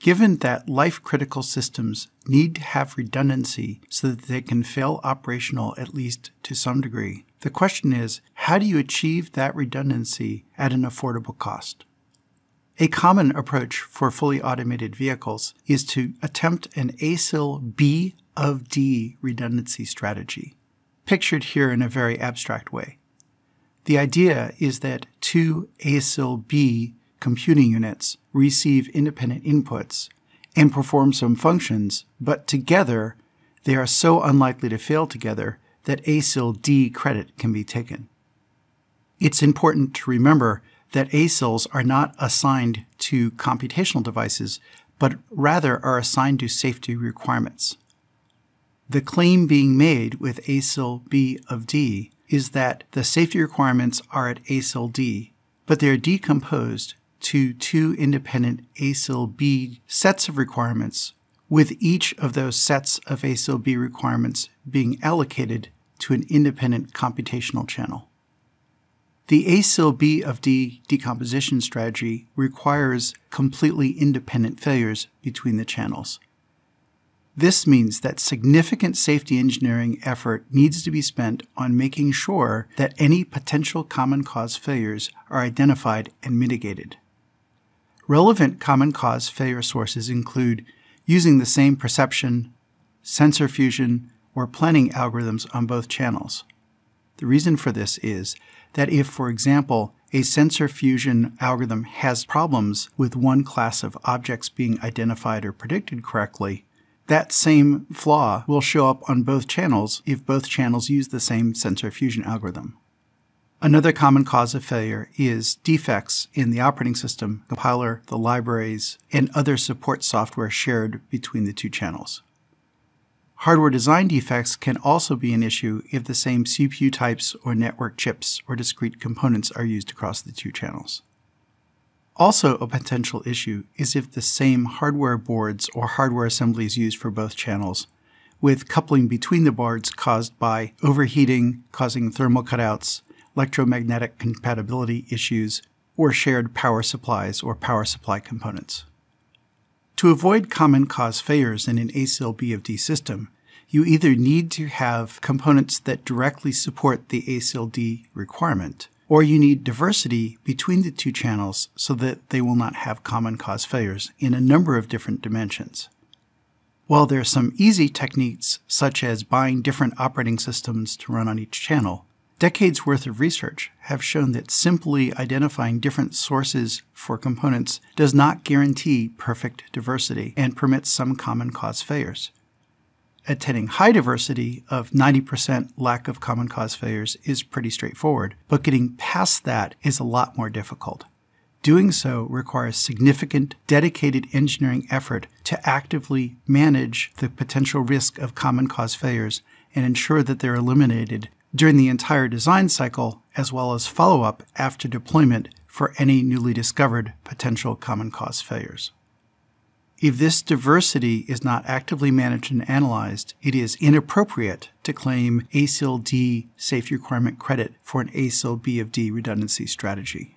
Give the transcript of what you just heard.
Given that life critical systems need to have redundancy so that they can fail operational at least to some degree, the question is how do you achieve that redundancy at an affordable cost? A common approach for fully automated vehicles is to attempt an ASIL B of D redundancy strategy, pictured here in a very abstract way. The idea is that two ASIL B computing units receive independent inputs and perform some functions, but together they are so unlikely to fail together that ASIL D credit can be taken. It's important to remember that ASILs are not assigned to computational devices, but rather are assigned to safety requirements. The claim being made with ASIL B of D is that the safety requirements are at ASIL D, but they are decomposed to two independent ASIL-B sets of requirements, with each of those sets of ASIL-B requirements being allocated to an independent computational channel. The ASIL-B of D decomposition strategy requires completely independent failures between the channels. This means that significant safety engineering effort needs to be spent on making sure that any potential common cause failures are identified and mitigated. Relevant common cause failure sources include using the same perception, sensor fusion, or planning algorithms on both channels. The reason for this is that if, for example, a sensor fusion algorithm has problems with one class of objects being identified or predicted correctly, that same flaw will show up on both channels if both channels use the same sensor fusion algorithm. Another common cause of failure is defects in the operating system, compiler, the libraries, and other support software shared between the two channels. Hardware design defects can also be an issue if the same CPU types or network chips or discrete components are used across the two channels. Also a potential issue is if the same hardware boards or hardware assemblies used for both channels with coupling between the boards caused by overheating, causing thermal cutouts, electromagnetic compatibility issues, or shared power supplies or power supply components. To avoid common cause failures in an ACIL BFD system, you either need to have components that directly support the ACIL D requirement, or you need diversity between the two channels so that they will not have common cause failures in a number of different dimensions. While there are some easy techniques, such as buying different operating systems to run on each channel, Decades worth of research have shown that simply identifying different sources for components does not guarantee perfect diversity and permits some common cause failures. Attaining high diversity of 90% lack of common cause failures is pretty straightforward, but getting past that is a lot more difficult. Doing so requires significant, dedicated engineering effort to actively manage the potential risk of common cause failures and ensure that they're eliminated during the entire design cycle as well as follow up after deployment for any newly discovered potential common cause failures. If this diversity is not actively managed and analyzed, it is inappropriate to claim ASIL D safety requirement credit for an ASIL B of D redundancy strategy.